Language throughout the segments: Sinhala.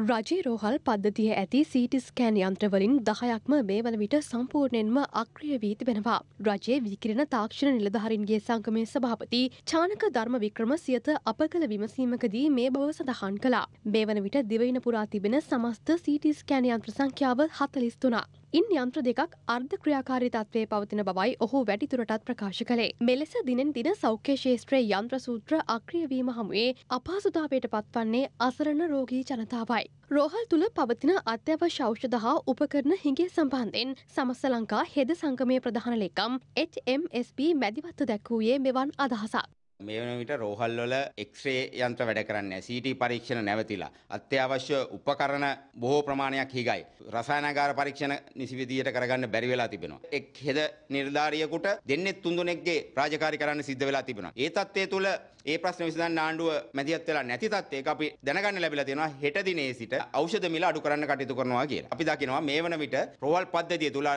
රජී රෝහල් පද්ධතිය ඇති සිටි ස්කෑන් යන්ත්‍රවලින් දහයක්ම මේ වන විට සම්පූර්ණයෙන්ම අක්‍රිය වී තිබෙනවා. රජයේ විකිරණ තාක්ෂණ නිලධහරින්ගේ සංගමේ සභාපති චානක ධර්ම වික්‍රම සියත අප කළ විමසීමකදී මේ බව සඳහන් කලා. මේ වන විට දිවයින පුරා තිබෙන සමස්ත සිටි ස්කෑන් යන්ත්‍ර සංඛ්‍යාව හතලිස්තුනා. ඉන් යන්ත්‍ර දෙකක් අර්ධ ක්‍රියාකාරී තත්වයේ පවතින බවයි ඔහු වැඩිදුරටත් ප්‍රකාශ කළේ. මෙලෙස දිනෙන් දින සෞඛ්‍ය ශේත්‍රයේ යන්ත්‍ර සූත්‍ර අක්‍රිය වීම හමුවේ අපහසුතාවයට පත්වන්නේ අසරණ රෝගී ජනතාවයි. රෝහල් තුළ පවතින අත්‍යවශ්‍ය ඖෂධ හා උපකරණ හිඟේ සම්බන්ධයෙන් සමස්ත ලංකා හෙද සංගමයේ ප්‍රධාන ලේකම් HMSP මැදිවත්ව දැක්වූයේ මෙවන් අදහසක්. මේ වන විට රෝහල්වල එක්ස්රේ යන්ත්‍ර වැඩ කරන්නේ CT පරීක්ෂණ නැවතිලා අත්‍යවශ්‍ය උපකරණ බොහෝ ප්‍රමාණයක් හිගයි රසායනාගාර පරීක්ෂණ නිසි විදියට කරගන්න බැරි වෙලා තිබෙනවා එක් හෙද නිලධාරියෙකුට දෙන්නේ තුන් දෙනෙක්ගේ රාජකාරී කරන්න සිද්ධ වෙලා තිබෙනවා ඒ தත්ත්වය තුළ ඒ ප්‍රශ්න විසඳන්න ආණ්ඩුව මැදිහත් වෙලා නැති තත්ත්වයක අපි දැනගන්න ලැබිලා තියෙනවා හෙට දිනේ සිට ඖෂධ මිල අඩු කරන්න කටයුතු කරනවා කියලා. අපි දකිනවා මේ වන විට රෝහල් පද්ධතිය තුළ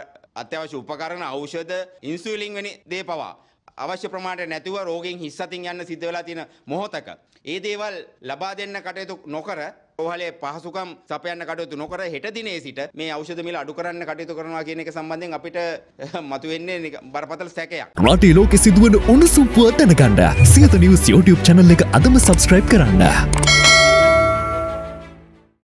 අත්‍යවශ්‍ය උපකරණ ඖෂධ ඉන්සුලින් වැනි දේ පවා අවශ්‍ය ප්‍රමාණයට නැතුව රෝගෙන් හිස් අතින් යන්න සිද්ධ වෙලා තියෙන මොහොතක ඒ දේවල් ලබා දෙන්න කටයුතු නොකර ඔහලේ පහසුකම් සපයන්න කටයුතු නොකර හෙට දිනේ සිට මේ ඖෂධ මිල අඩු කරන්න කටයුතු කරනවා කියන එක සම්බන්ධයෙන් අපිට මතුවෙන්නේ බරපතල සැකයක්. රටේ ලෝකෙ සිදුවන උණුසුම් පුව දැනගන්න සියත නිවුස් YouTube channel එක අදම subscribe කරන්න.